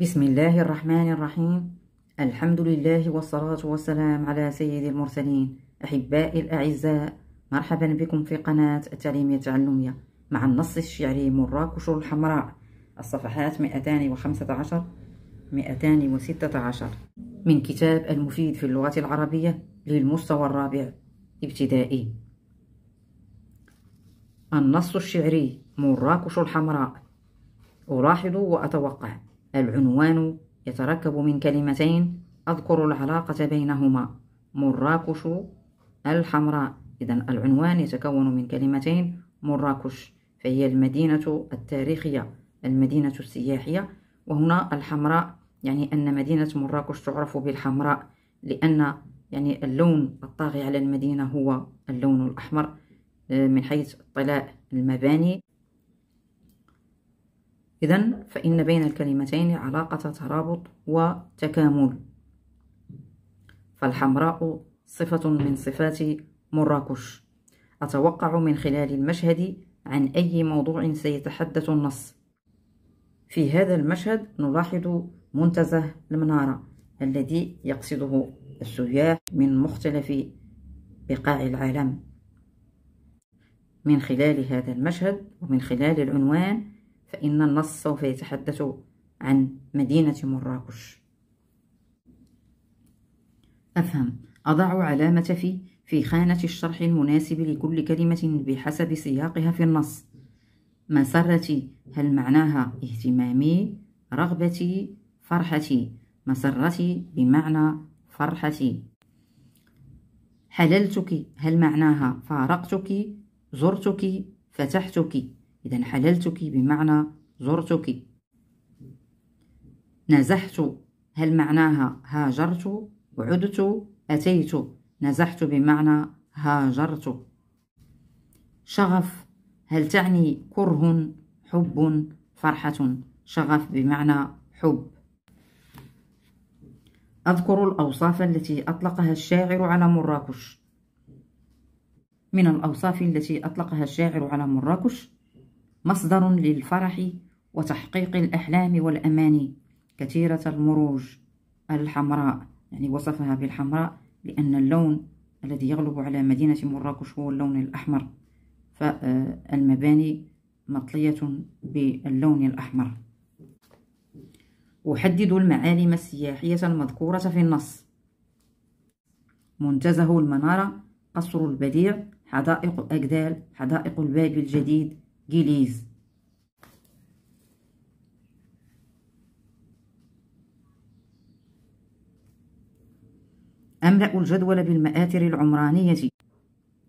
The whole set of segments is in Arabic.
بسم الله الرحمن الرحيم الحمد لله والصلاة والسلام على سيد المرسلين أحبائي الأعزاء مرحبا بكم في قناة التعليم التعلمية مع النص الشعري مراكش الحمراء الصفحات 215 216 من كتاب المفيد في اللغة العربية للمستوى الرابع ابتدائي النص الشعري مراكش الحمراء ألاحظ وأتوقع العنوان يتركب من كلمتين أذكر العلاقة بينهما مراكش الحمراء إذا العنوان يتكون من كلمتين مراكش فهي المدينة التاريخية المدينة السياحية وهنا الحمراء يعني أن مدينة مراكش تعرف بالحمراء لأن يعني اللون الطاغي على المدينة هو اللون الأحمر آه، من حيث طلاء المباني إذا فإن بين الكلمتين علاقة ترابط وتكامل فالحمراء صفة من صفات مراكش أتوقع من خلال المشهد عن أي موضوع سيتحدث النص في هذا المشهد نلاحظ منتزه المنارة الذي يقصده السياح من مختلف بقاع العالم من خلال هذا المشهد ومن خلال العنوان فإن النص سوف يتحدث عن مدينة مراكش أفهم أضع علامة في في خانة الشرح المناسب لكل كلمة بحسب سياقها في النص مسرتي هل معناها اهتمامي رغبتي فرحتي مسرتي بمعنى فرحتي حللتك هل معناها فارقتك زرتك فتحتك إذا حللتك بمعنى زرتك نزحت هل معناها هاجرت عدت أتيت نزحت بمعنى هاجرت شغف هل تعني كره حب فرحة شغف بمعنى حب أذكر الأوصاف التي أطلقها الشاعر على مراكش من الأوصاف التي أطلقها الشاعر على مراكش مصدر للفرح وتحقيق الأحلام والأماني كثيرة المروج الحمراء يعني وصفها بالحمراء لأن اللون الذي يغلب على مدينة مراكش هو اللون الأحمر فالمباني مطلية باللون الأحمر أحدد المعالم السياحية المذكورة في النص منتزه المنارة قصر البديع حدائق أجدال حدائق الباب الجديد جليز أملأ الجدول بالمآثر العمرانية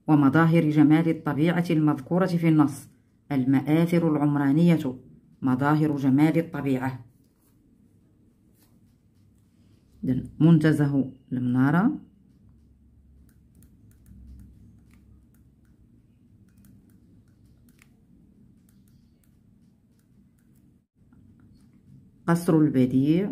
ومظاهر جمال الطبيعة المذكورة في النص المآثر العمرانية مظاهر جمال الطبيعة منتزه المنارة قصر البديع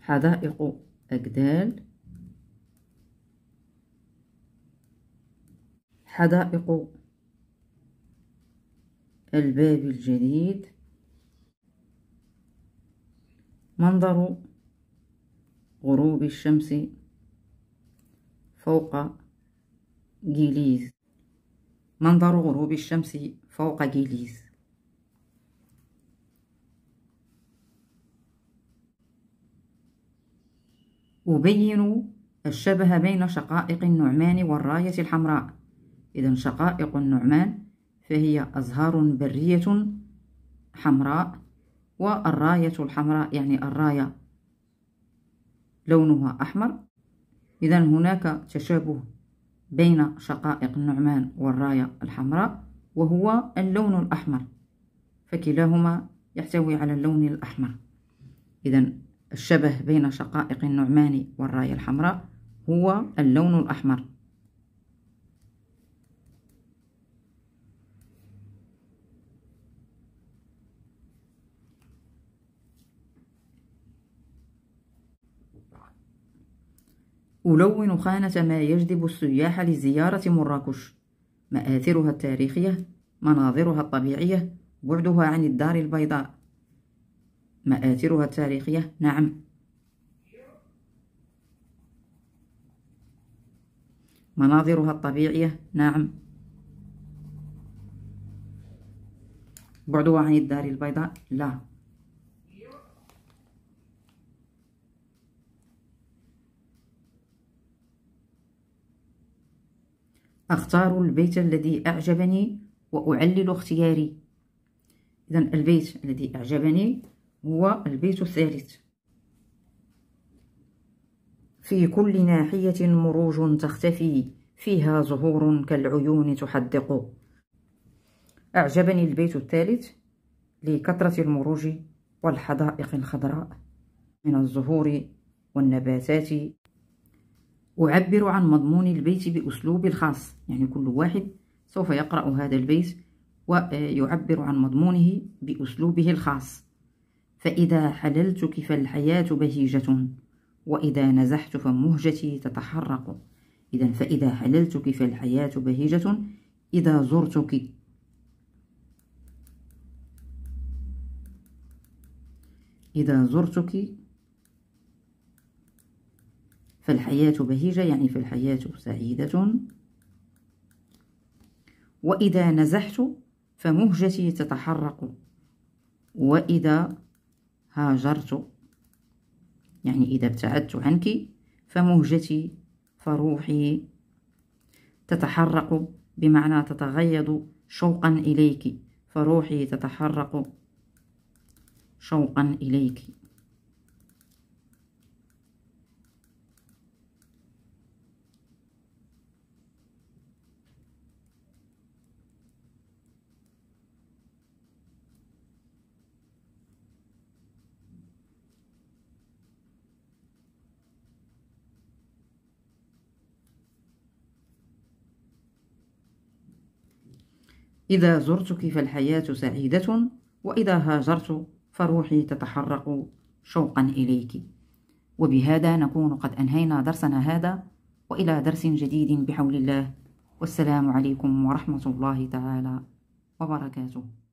حدائق أجدال حدائق الباب الجديد منظر غروب الشمس فوق جيليز منظر غروب الشمس فوق جيليز أبين الشبه بين شقائق النعمان والراية الحمراء إذا شقائق النعمان فهي أزهار برية حمراء والراية الحمراء يعني الراية لونها أحمر إذا هناك تشابه بين شقائق النعمان والراية الحمراء وهو اللون الأحمر فكلاهما يحتوي على اللون الأحمر إذا الشبه بين شقائق النعمان والراية الحمراء هو اللون الأحمر ألون خانة ما يجذب السياح لزيارة مراكش مآثرها التاريخية مناظرها الطبيعية بعدها عن الدار البيضاء مآثرها التاريخية نعم مناظرها الطبيعية نعم بعدها عن الدار البيضاء لا أختار البيت الذي أعجبني وأعلل اختياري إذا البيت الذي أعجبني هو البيت الثالث في كل ناحية مروج تختفي فيها زهور كالعيون تحدق أعجبني البيت الثالث لكثرة المروج والحدائق الخضراء من الزهور والنباتات أعبر عن مضمون البيت بأسلوبي الخاص يعني كل واحد سوف يقرأ هذا البيت ويعبر عن مضمونه بأسلوبه الخاص فإذا حللتك فالحياة بهيجة وإذا نزحت فمهجتي تتحرق إذا فإذا حللتك فالحياة بهيجة إذا زرتك إذا زرتك فالحياة بهيجة يعني فالحياة سعيدة وإذا نزحت فمهجتي تتحرق وإذا هاجرت يعني إذا ابتعدت عنك فمهجتي فروحي تتحرق بمعنى تتغيض شوقا إليك فروحي تتحرق شوقا إليك إذا زرتك فالحياة سعيدة وإذا هاجرت فروحي تتحرق شوقا إليك وبهذا نكون قد أنهينا درسنا هذا وإلى درس جديد بحول الله والسلام عليكم ورحمة الله تعالى وبركاته